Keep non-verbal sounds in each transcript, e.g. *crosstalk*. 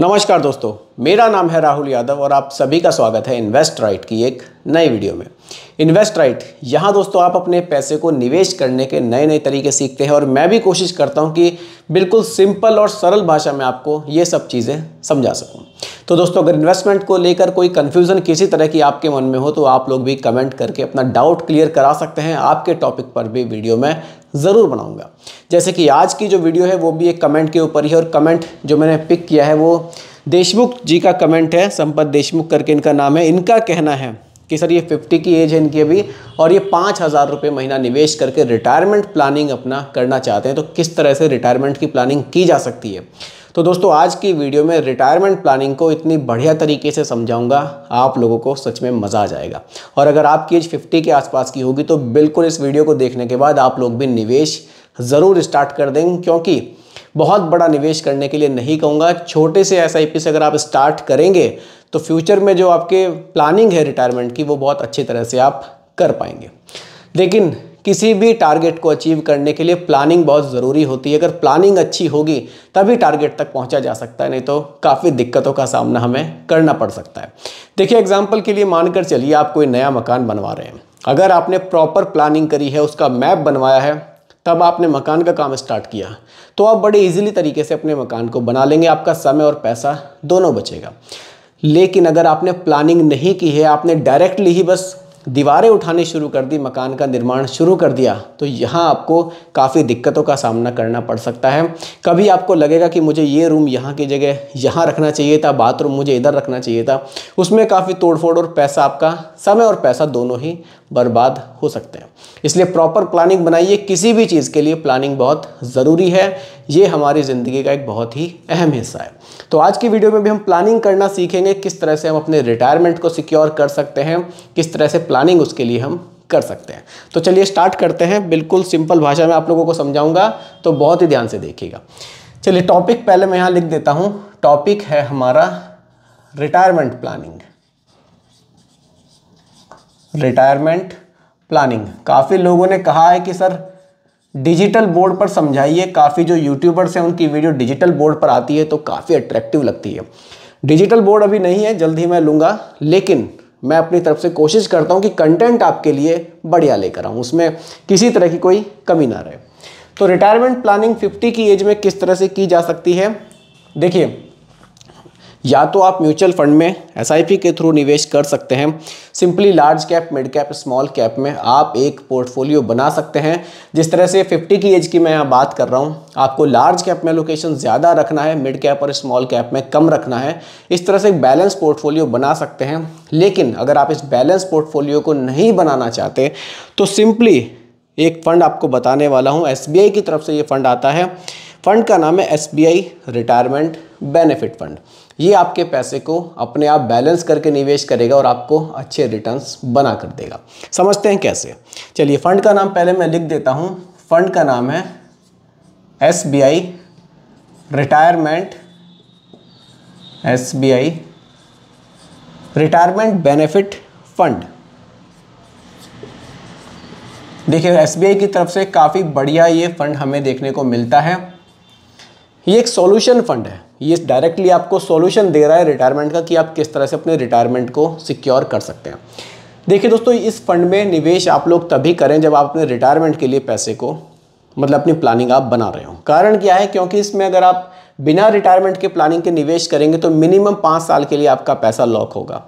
नमस्कार दोस्तों मेरा नाम है राहुल यादव और आप सभी का स्वागत है इन्वेस्ट राइट की एक नई वीडियो में इन्वेस्ट राइट यहाँ दोस्तों आप अपने पैसे को निवेश करने के नए नए तरीके सीखते हैं और मैं भी कोशिश करता हूँ कि बिल्कुल सिंपल और सरल भाषा में आपको ये सब चीज़ें समझा सकूँ तो दोस्तों अगर इन्वेस्टमेंट को लेकर कोई कन्फ्यूज़न किसी तरह की आपके मन में हो तो आप लोग भी कमेंट करके अपना डाउट क्लियर करा सकते हैं आपके टॉपिक पर भी वीडियो में ज़रूर बनाऊँगा जैसे कि आज की जो वीडियो है वो भी एक कमेंट के ऊपर ही और कमेंट जो मैंने पिक किया है वो देशमुख जी का कमेंट है संपत देशमुख करके इनका नाम है इनका कहना है कि सर ये फिफ्टी की एज है इनकी अभी और ये पाँच हज़ार रुपये महीना निवेश करके रिटायरमेंट प्लानिंग अपना करना चाहते हैं तो किस तरह से रिटायरमेंट की प्लानिंग की जा सकती है तो दोस्तों आज की वीडियो में रिटायरमेंट प्लानिंग को इतनी बढ़िया तरीके से समझाऊंगा आप लोगों को सच में मज़ा आ जाएगा और अगर आपकी एज 50 के आसपास की होगी तो बिल्कुल इस वीडियो को देखने के बाद आप लोग भी निवेश ज़रूर स्टार्ट कर देंगे क्योंकि बहुत बड़ा निवेश करने के लिए नहीं कहूँगा छोटे से एस से अगर आप स्टार्ट करेंगे तो फ्यूचर में जो आपके प्लानिंग है रिटायरमेंट की वो बहुत अच्छी तरह से आप कर पाएंगे लेकिन किसी भी टारगेट को अचीव करने के लिए प्लानिंग बहुत ज़रूरी होती है अगर प्लानिंग अच्छी होगी तभी टारगेट तक पहुंचा जा सकता है नहीं तो काफ़ी दिक्कतों का सामना हमें करना पड़ सकता है देखिए एग्जाम्पल के लिए मानकर चलिए आप कोई नया मकान बनवा रहे हैं अगर आपने प्रॉपर प्लानिंग करी है उसका मैप बनवाया है तब आपने मकान का काम स्टार्ट किया तो आप बड़े इजीली तरीके से अपने मकान को बना लेंगे आपका समय और पैसा दोनों बचेगा लेकिन अगर आपने प्लानिंग नहीं की है आपने डायरेक्टली ही बस दीवारें उठानी शुरू कर दी मकान का निर्माण शुरू कर दिया तो यहाँ आपको काफ़ी दिक्कतों का सामना करना पड़ सकता है कभी आपको लगेगा कि मुझे ये रूम यहाँ की जगह यहाँ रखना चाहिए था बाथरूम मुझे इधर रखना चाहिए था उसमें काफ़ी तोड़फोड़ और पैसा आपका समय और पैसा दोनों ही बर्बाद हो सकते हैं इसलिए प्रॉपर प्लानिंग बनाइए किसी भी चीज़ के लिए प्लानिंग बहुत ज़रूरी है ये हमारी ज़िंदगी का एक बहुत ही अहम हिस्सा है तो आज की वीडियो में भी हम प्लानिंग करना सीखेंगे किस तरह से हम अपने रिटायरमेंट को सिक्योर कर सकते हैं किस तरह से प्लानिंग उसके लिए हम कर सकते हैं तो चलिए स्टार्ट करते हैं बिल्कुल सिंपल भाषा में आप लोगों को समझाऊंगा तो बहुत ही ध्यान से देखिएगा चलिए टॉपिक पहले मैं यहाँ लिख देता हूँ टॉपिक है हमारा रिटायरमेंट प्लानिंग रिटायरमेंट प्लानिंग काफ़ी लोगों ने कहा है कि सर डिजिटल बोर्ड पर समझाइए काफ़ी जो यूट्यूबर्स हैं उनकी वीडियो डिजिटल बोर्ड पर आती है तो काफ़ी अट्रैक्टिव लगती है डिजिटल बोर्ड अभी नहीं है जल्द ही मैं लूँगा लेकिन मैं अपनी तरफ से कोशिश करता हूँ कि कंटेंट आपके लिए बढ़िया लेकर आऊँ उसमें किसी तरह की कोई कमी ना रहे तो रिटायरमेंट प्लानिंग 50 की एज में किस तरह से की जा सकती है देखिए या तो आप म्यूचुअल फंड में एस के थ्रू निवेश कर सकते हैं simply large cap mid cap small cap में आप एक पोर्टफोलियो बना सकते हैं जिस तरह से 50 की एज की मैं यहाँ बात कर रहा हूँ आपको लार्ज कैप में लोकेशन ज़्यादा रखना है मिड कैप और स्मॉल कैप में कम रखना है इस तरह से एक बैलेंस पोर्टफोलियो बना सकते हैं लेकिन अगर आप इस बैलेंस पोर्टफोलियो को नहीं बनाना चाहते तो सिंपली एक फ़ंड आपको बताने वाला हूँ एस की तरफ से ये फ़ंड आता है फंड का नाम है एस रिटायरमेंट बेनिफिट फंड ये आपके पैसे को अपने आप बैलेंस करके निवेश करेगा और आपको अच्छे रिटर्न्स बना कर देगा समझते हैं कैसे चलिए फंड का नाम पहले मैं लिख देता हूँ फंड का नाम है एस रिटायरमेंट एस रिटायरमेंट बेनिफिट फंड देखिए एसबीआई की तरफ से काफ़ी बढ़िया ये फंड हमें देखने को मिलता है ये एक सॉल्यूशन फंड है ये डायरेक्टली आपको सॉल्यूशन दे रहा है रिटायरमेंट का कि आप किस तरह से अपने रिटायरमेंट को सिक्योर कर सकते हैं देखिए दोस्तों इस फंड में निवेश आप लोग तभी करें जब आप अपने रिटायरमेंट के लिए पैसे को मतलब अपनी प्लानिंग आप बना रहे हो कारण क्या है क्योंकि इसमें अगर आप बिना रिटायरमेंट के प्लानिंग के निवेश करेंगे तो मिनिमम पाँच साल के लिए आपका पैसा लॉक होगा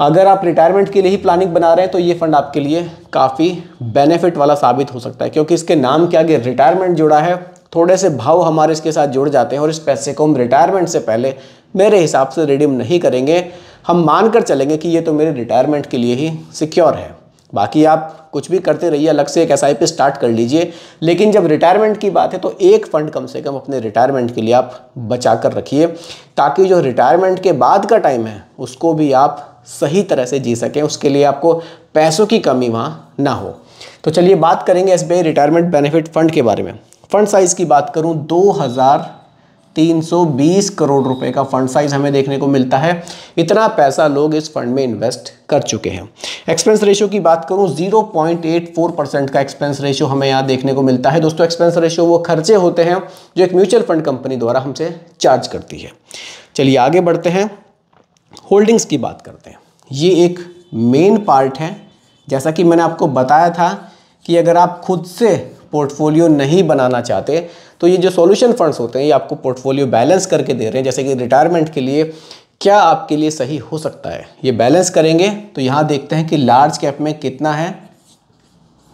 अगर आप रिटायरमेंट के लिए ही प्लानिंग बना रहे हैं तो ये फंड आपके लिए काफ़ी बेनिफिट वाला साबित हो सकता है क्योंकि इसके नाम के आगे रिटायरमेंट जुड़ा है थोड़े से भाव हमारे इसके साथ जुड़ जाते हैं और इस पैसे को हम रिटायरमेंट से पहले मेरे हिसाब से रिडीम नहीं करेंगे हम मान कर चलेंगे कि ये तो मेरे रिटायरमेंट के लिए ही सिक्योर है बाकी आप कुछ भी करते रहिए अलग से एक एस स्टार्ट कर लीजिए लेकिन जब रिटायरमेंट की बात है तो एक फ़ंड कम से कम अपने रिटायरमेंट के लिए आप बचा कर रखिए ताकि जो रिटायरमेंट के बाद का टाइम है उसको भी आप सही तरह से जी सकें उसके लिए आपको पैसों की कमी वहाँ ना हो तो चलिए बात करेंगे एस रिटायरमेंट बेनिफिट फंड के बारे में फंड साइज़ की बात करूं 2320 करोड़ रुपए का फंड साइज हमें देखने को मिलता है इतना पैसा लोग इस फंड में इन्वेस्ट कर चुके हैं एक्सपेंस रेशियो की बात करूं 0.84 परसेंट का एक्सपेंस रेशियो हमें यहाँ देखने को मिलता है दोस्तों एक्सपेंस रेशियो वो खर्चे होते हैं जो एक म्यूचुअल फंड कंपनी द्वारा हमसे चार्ज करती है चलिए आगे बढ़ते हैं होल्डिंग्स की बात करते हैं ये एक मेन पार्ट है जैसा कि मैंने आपको बताया था कि अगर आप खुद से पोर्टफोलियो नहीं बनाना चाहते तो ये जो सॉल्यूशन फंड्स होते हैं ये आपको पोर्टफोलियो बैलेंस करके दे रहे हैं जैसे कि रिटायरमेंट के लिए क्या आपके लिए सही हो सकता है ये बैलेंस करेंगे तो यहाँ देखते हैं कि लार्ज कैप में कितना है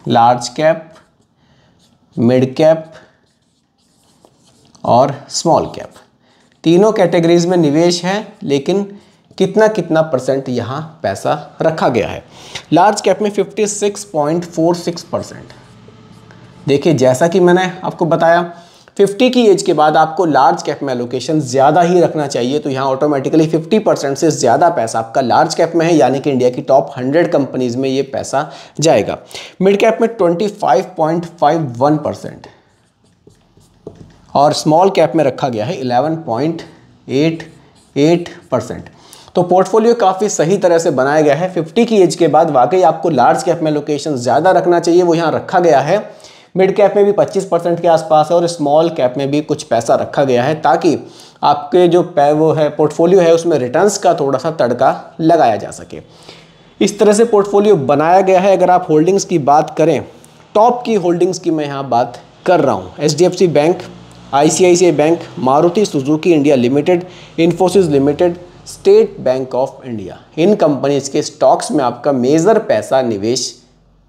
लार्ज कैप मिड कैप और स्मॉल कैप तीनों कैटेगरीज में निवेश है लेकिन कितना कितना परसेंट यहाँ पैसा रखा गया है लार्ज कैप में 56.46 परसेंट देखिए जैसा कि मैंने आपको बताया 50 की एज के बाद आपको लार्ज कैप में एलोकेशन ज़्यादा ही रखना चाहिए तो यहाँ ऑटोमेटिकली 50 परसेंट से ज़्यादा पैसा आपका लार्ज कैप में है यानी कि इंडिया की टॉप 100 कंपनीज़ में ये पैसा जाएगा मिड कैप में 25.51 परसेंट और स्मॉल कैप में रखा गया है 11.88 परसेंट तो पोर्टफोलियो काफ़ी सही तरह से बनाया गया है फिफ्टी की एज के बाद वाकई आपको लार्ज कैप में लोकेशन ज़्यादा रखना चाहिए वो यहाँ रखा गया है मिड कैप में भी 25 परसेंट के आसपास है और स्मॉल कैप में भी कुछ पैसा रखा गया है ताकि आपके जो पै वो है पोर्टफोलियो है उसमें रिटर्न्स का थोड़ा सा तड़का लगाया जा सके इस तरह से पोर्टफोलियो बनाया गया है अगर आप होल्डिंग्स की बात करें टॉप की होल्डिंग्स की मैं यहाँ बात कर रहा हूँ H bank I bank Maruti Suzuki India limited Infosys limited State Bank of India इन कंपनीज के स्टॉक्स में आपका मेजर पैसा निवेश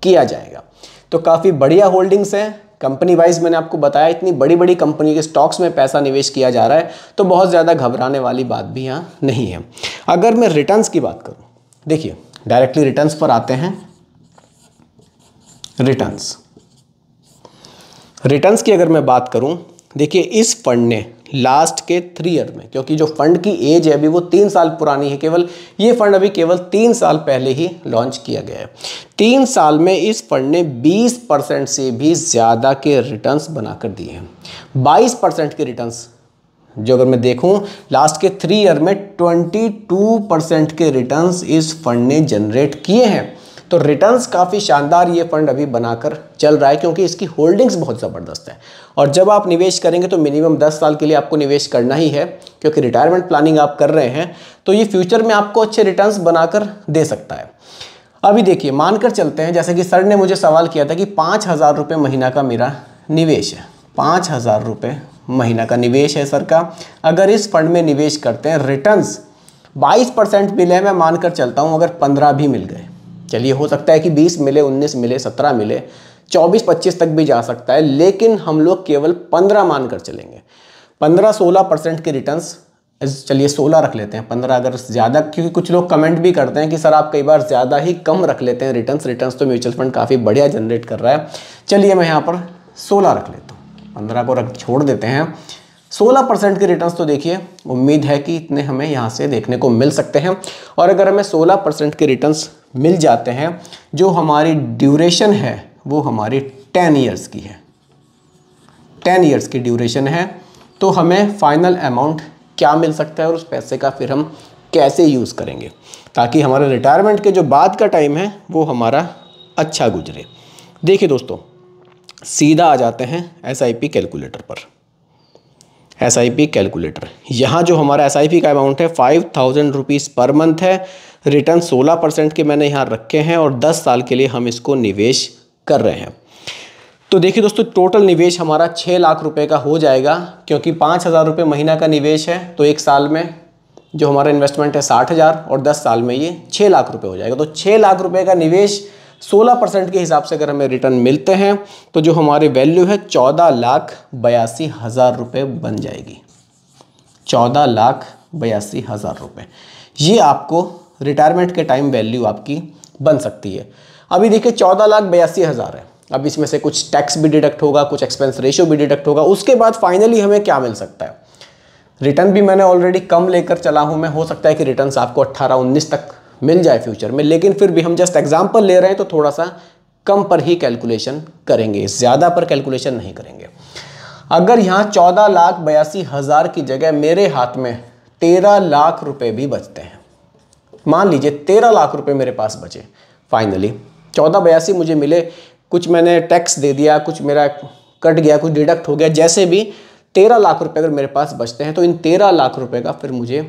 किया जाएगा तो काफ़ी बढ़िया होल्डिंग्स हैं कंपनी वाइज मैंने आपको बताया इतनी बड़ी बड़ी कंपनी के स्टॉक्स में पैसा निवेश किया जा रहा है तो बहुत ज़्यादा घबराने वाली बात भी यहाँ नहीं है अगर मैं रिटर्न्स की बात करूँ देखिए डायरेक्टली रिटर्न्स पर आते हैं रिटर्न्स रिटर्न्स की अगर मैं बात करूं देखिए इस फंड ने लास्ट के थ्री ईयर में क्योंकि जो फंड की एज है अभी वो तीन साल पुरानी है केवल ये फंड अभी केवल तीन साल पहले ही लॉन्च किया गया है तीन साल में इस फंड ने 20 परसेंट से भी ज़्यादा के रिटर्न्स बनाकर दिए हैं 22 परसेंट के रिटर्न्स जो अगर मैं देखूं लास्ट के थ्री ईयर में 22 परसेंट के रिटर्न्स इस फंड ने जनरेट किए हैं तो रिटर्न्स काफ़ी शानदार ये फंड अभी बनाकर चल रहा है क्योंकि इसकी होल्डिंग्स बहुत ज़बरदस्त है और जब आप निवेश करेंगे तो मिनिमम दस साल के लिए आपको निवेश करना ही है क्योंकि रिटायरमेंट प्लानिंग आप कर रहे हैं तो ये फ्यूचर में आपको अच्छे रिटर्न बनाकर दे सकता है अभी देखिए मानकर चलते हैं जैसे कि सर ने मुझे सवाल किया था कि पाँच हज़ार रुपये महीना का मेरा निवेश है पाँच हज़ार रुपये महीना का निवेश है सर का अगर इस फंड में निवेश करते हैं रिटर्न्स 22 परसेंट मिले मैं मानकर चलता हूँ अगर 15 भी मिल गए चलिए हो सकता है कि 20 मिले 19 मिले 17 मिले 24-25 तक भी जा सकता है लेकिन हम लोग केवल 15 मानकर चलेंगे 15-16 परसेंट के रिटर्न चलिए 16 रख लेते हैं 15 अगर ज़्यादा क्योंकि कुछ लोग कमेंट भी करते हैं कि सर आप कई बार ज़्यादा ही कम रख लेते हैं रिटर्न्स रिटर्न्स तो म्यूचुअल फंड काफ़ी बढ़िया जनरेट कर रहा है चलिए मैं यहाँ पर सोलह रख लेता हूँ पंद्रह को रख छोड़ देते हैं 16 परसेंट के रिटर्न्स तो देखिए उम्मीद है कि इतने हमें यहाँ से देखने को मिल सकते हैं और अगर हमें 16 परसेंट के रिटर्न्स मिल जाते हैं जो हमारी ड्यूरेशन है वो हमारी टेन ईयर्स की है टेन ईयर्स की ड्यूरेशन है तो हमें फाइनल अमाउंट क्या मिल सकता है और उस पैसे का फिर हम कैसे यूज़ करेंगे ताकि हमारे रिटायरमेंट के जो बाद का टाइम है वो हमारा अच्छा गुजरे देखिए दोस्तों सीधा आ जाते हैं एस कैलकुलेटर पर एस कैलकुलेटर यहाँ जो हमारा एस का अमाउंट है five thousand rupees per month है रिटर्न सोलह परसेंट के मैंने यहाँ रखे हैं और दस साल के लिए हम इसको निवेश कर रहे हैं तो देखिए दोस्तों टोटल निवेश हमारा छः लाख रुपए का हो जाएगा क्योंकि पाँच हज़ार रुपये महीना का निवेश है तो एक साल में जो हमारा इन्वेस्टमेंट है साठ हज़ार और दस साल में ये छः लाख रुपए हो जाएगा तो छः लाख रुपए का निवेश सोलह परसेंट के हिसाब से अगर हमें रिटर्न मिलते हैं तो जो हमारी वैल्यू है चौदह लाख बयासी हज़ार रुपये बन जाएगी चौदह लाख बयासी हज़ार रुपये ये आपको रिटायरमेंट के टाइम वैल्यू आपकी बन सकती है अभी देखिए चौदह लाख बयासी हज़ार है अब इसमें से कुछ टैक्स भी डिडक्ट होगा कुछ एक्सपेंस रेशियो भी डिडक्ट होगा उसके बाद फाइनली हमें क्या मिल सकता है रिटर्न भी मैंने ऑलरेडी कम लेकर चला हूँ मैं हो सकता है कि रिटर्न आपको अट्ठारह उन्नीस तक मिल जाए फ्यूचर में लेकिन फिर भी हम जस्ट एग्जाम्पल ले रहे हैं तो थोड़ा सा कम पर ही कैलकुलेशन करेंगे ज़्यादा पर कैलकुलेशन नहीं करेंगे अगर यहाँ चौदह लाख बयासी हज़ार की जगह मेरे हाथ में तेरह लाख रुपए भी बचते हैं मान लीजिए तेरह लाख रुपए मेरे पास बचे फाइनली चौदह बयासी मुझे मिले कुछ मैंने टैक्स दे दिया कुछ मेरा कट गया कुछ डिडक्ट हो गया जैसे भी तेरह लाख रुपए अगर मेरे पास बचते हैं तो इन तेरह लाख रुपए का फिर मुझे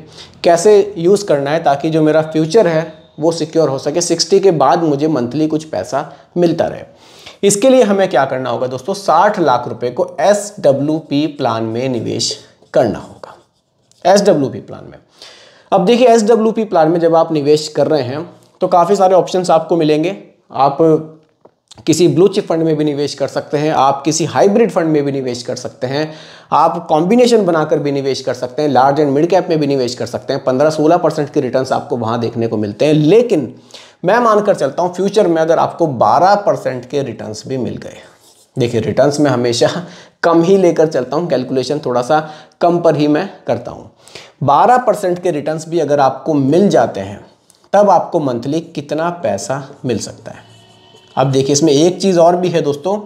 कैसे यूज़ करना है ताकि जो मेरा फ्यूचर है वो सिक्योर हो सके सिक्सटी के बाद मुझे मंथली कुछ पैसा मिलता रहे इसके लिए हमें क्या करना होगा दोस्तों साठ लाख रुपये को एस पी प्लान में निवेश करना होगा एस पी प्लान में अब देखिए एस पी प्लान में जब आप निवेश कर रहे हैं तो काफ़ी सारे ऑप्शंस आपको मिलेंगे आप किसी ब्लू चिप फंड में भी निवेश कर सकते हैं आप किसी हाइब्रिड फंड में भी निवेश कर सकते हैं आप कॉम्बिनेशन बनाकर भी निवेश कर सकते हैं लार्ज एंड मिड कैप में भी निवेश कर सकते हैं पंद्रह सोलह परसेंट के रिटर्न आपको वहाँ देखने को मिलते हैं लेकिन मैं मानकर चलता हूँ फ्यूचर में अगर आपको बारह परसेंट के रिटर्न भी मिल गए देखिए रिटर्न में हमेशा *laughs* कम ही लेकर चलता हूँ कैलकुलेशन थोड़ा सा कम पर ही मैं करता हूँ बारह परसेंट के रिटर्न भी अगर आपको मिल जाते हैं तब आपको मंथली कितना पैसा मिल सकता है अब देखिए इसमें एक चीज़ और भी है दोस्तों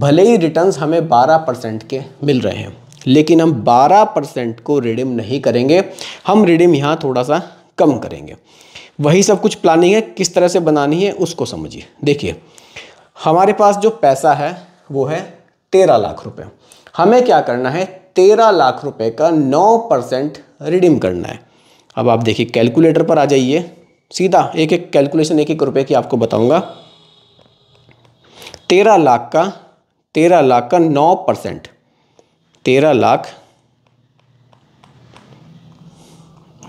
भले ही रिटर्न्स हमें 12 परसेंट के मिल रहे हैं लेकिन हम 12 परसेंट को रिडीम नहीं करेंगे हम रिडीम यहाँ थोड़ा सा कम करेंगे वही सब कुछ प्लानिंग है किस तरह से बनानी है उसको समझिए देखिए हमारे पास जो पैसा है वो है तेरह लाख रुपये हमें क्या करना है तेरह लाख रुपये का नौ परसेंट रिडीम करना है अब आप देखिए कैलकुलेटर पर आ जाइए सीधा एक एक कैलकुलेशन एक एक रुपए की आपको बताऊंगा तेरह लाख का तेरह लाख का नौ परसेंट तेरह लाख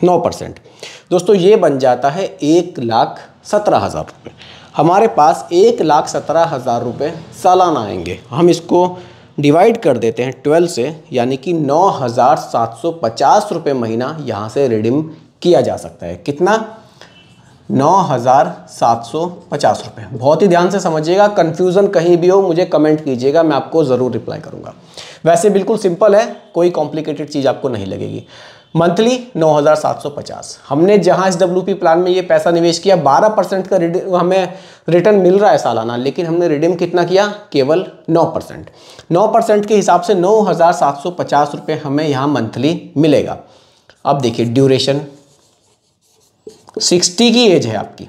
नौ परसेंट दोस्तों ये बन जाता है एक लाख सत्रह हज़ार रुपये हमारे पास एक लाख सत्रह हज़ार रुपये सालाना आएंगे हम इसको डिवाइड कर देते हैं ट्वेल्व से यानी कि नौ हज़ार सात सौ पचास रुपये महीना यहाँ से रिडीम किया जा सकता है कितना नौ हज़ार सात सौ पचास रुपये बहुत ही ध्यान से समझिएगा कन्फ्यूज़न कहीं भी हो मुझे कमेंट कीजिएगा मैं आपको ज़रूर रिप्लाई करूँगा वैसे बिल्कुल सिंपल है कोई कॉम्प्लिकेटेड चीज़ आपको नहीं लगेगी मंथली 9,750 हमने जहां इस डब्ल्यू प्लान में ये पैसा निवेश किया 12 परसेंट का हमें रिटर्न मिल रहा है सालाना लेकिन हमने रिडीम कितना किया केवल 9 परसेंट नौ परसेंट के हिसाब से नौ हज़ार सात सौ पचास रुपये हमें यहाँ मंथली मिलेगा अब देखिए ड्यूरेशन सिक्सटी की एज है आपकी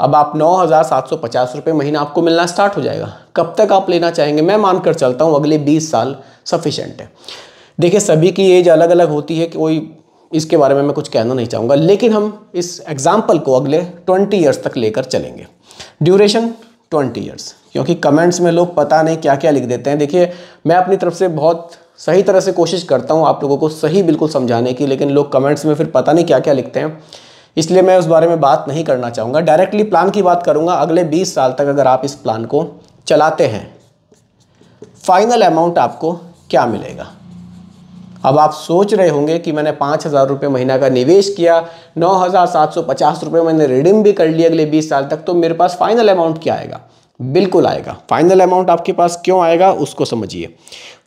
अब आप नौ हज़ार सात सौ पचास रुपये महीना आपको मिलना स्टार्ट हो जाएगा कब तक आप लेना चाहेंगे मैं मानकर चलता हूँ अगले बीस साल सफिशेंट है देखिए सभी की एज अलग अलग होती है कोई इसके बारे में मैं कुछ कहना नहीं चाहूँगा लेकिन हम इस एग्ज़ाम्पल को अगले ट्वेंटी ईयर्स तक लेकर चलेंगे ड्यूरेशन ट्वेंटी ईयर्स क्योंकि कमेंट्स में लोग पता नहीं क्या क्या लिख देते हैं देखिए मैं अपनी तरफ से बहुत सही तरह से कोशिश करता हूँ आप लोगों को सही बिल्कुल समझाने की लेकिन लोग कमेंट्स में फिर पता नहीं क्या क्या लिखते हैं इसलिए मैं उस बारे में बात नहीं करना चाहूँगा डायरेक्टली प्लान की बात करूँगा अगले बीस साल तक अगर आप इस प्लान को चलाते हैं फाइनल अमाउंट आपको क्या मिलेगा अब आप सोच रहे होंगे कि मैंने पाँच हज़ार रुपये महीना का निवेश किया नौ हज़ार सात सौ पचास रुपये मैंने रिडीम भी कर लिया अगले बीस साल तक तो मेरे पास फाइनल अमाउंट क्या आएगा बिल्कुल आएगा फाइनल अमाउंट आपके पास क्यों आएगा उसको समझिए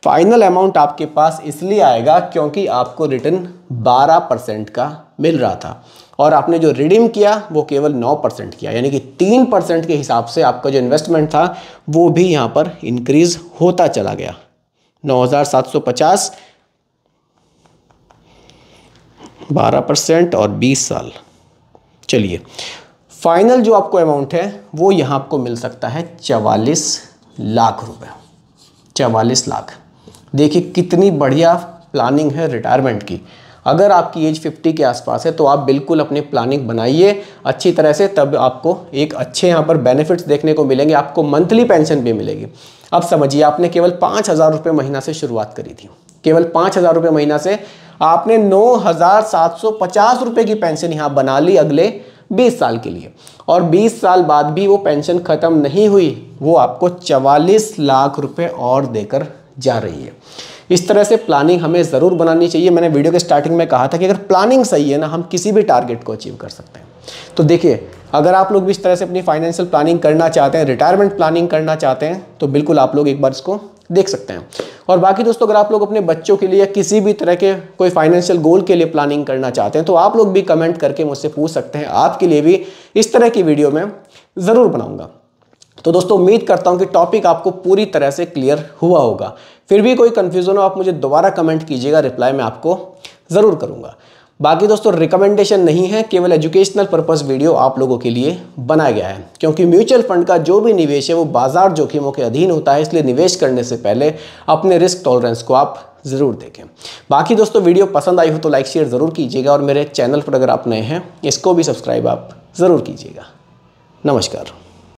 फाइनल अमाउंट आपके पास इसलिए आएगा क्योंकि आपको रिटर्न 12 परसेंट का मिल रहा था और आपने जो रिडीम किया वो केवल नौ परसेंट किया यानी कि तीन परसेंट के हिसाब से आपका जो इन्वेस्टमेंट था वो भी यहाँ पर इंक्रीज होता चला गया नौ हज़ार सात सौ पचास बारह परसेंट और बीस साल चलिए फाइनल जो आपको अमाउंट है वो यहाँ आपको मिल सकता है चवालीस लाख रुपए चवालीस लाख देखिए कितनी बढ़िया प्लानिंग है रिटायरमेंट की अगर आपकी एज 50 के आसपास है तो आप बिल्कुल अपने प्लानिंग बनाइए अच्छी तरह से तब आपको एक अच्छे यहाँ पर बेनिफिट्स देखने को मिलेंगे आपको मंथली पेंशन भी मिलेगी अब समझिए आपने केवल पाँच हज़ार रुपये महीना से शुरुआत करी थी केवल पाँच हज़ार रुपये महीना से आपने नौ हज़ार सात सौ पचास रुपये की पेंशन यहाँ बना ली अगले बीस साल के लिए और बीस साल बाद भी वो पेंशन ख़त्म नहीं हुई वो आपको चवालीस लाख रुपये और देकर जा रही है इस तरह से प्लानिंग हमें ज़रूर बनानी चाहिए मैंने वीडियो के स्टार्टिंग में कहा था कि अगर प्लानिंग सही है ना हम किसी भी टारगेट को अचीव कर सकते हैं तो देखिए अगर आप लोग भी इस तरह से अपनी फाइनेंशियल प्लानिंग करना चाहते हैं रिटायरमेंट प्लानिंग करना चाहते हैं तो बिल्कुल आप लोग एक बार इसको देख सकते हैं और बाकी दोस्तों अगर आप लोग अपने बच्चों के लिए या किसी भी तरह के कोई फाइनेंशियल गोल के लिए प्लानिंग करना चाहते हैं तो आप लोग भी कमेंट करके मुझसे पूछ सकते हैं आपके लिए भी इस तरह की वीडियो मैं ज़रूर बनाऊँगा तो दोस्तों उम्मीद करता हूँ कि टॉपिक आपको पूरी तरह से क्लियर हुआ होगा फिर भी कोई कन्फ्यूज़न हो आप मुझे दोबारा कमेंट कीजिएगा रिप्लाई मैं आपको ज़रूर करूँगा बाकी दोस्तों रिकमेंडेशन नहीं है केवल एजुकेशनल पर्पस वीडियो आप लोगों के लिए बनाया गया है क्योंकि म्यूचुअल फंड का जो भी निवेश है वो बाजार जोखिमों के अधीन होता है इसलिए निवेश करने से पहले अपने रिस्क टॉलरेंस को आप ज़रूर देखें बाकी दोस्तों वीडियो पसंद आई हो तो लाइक शेयर ज़रूर कीजिएगा और मेरे चैनल पर अगर आप नए हैं इसको भी सब्सक्राइब आप ज़रूर कीजिएगा नमस्कार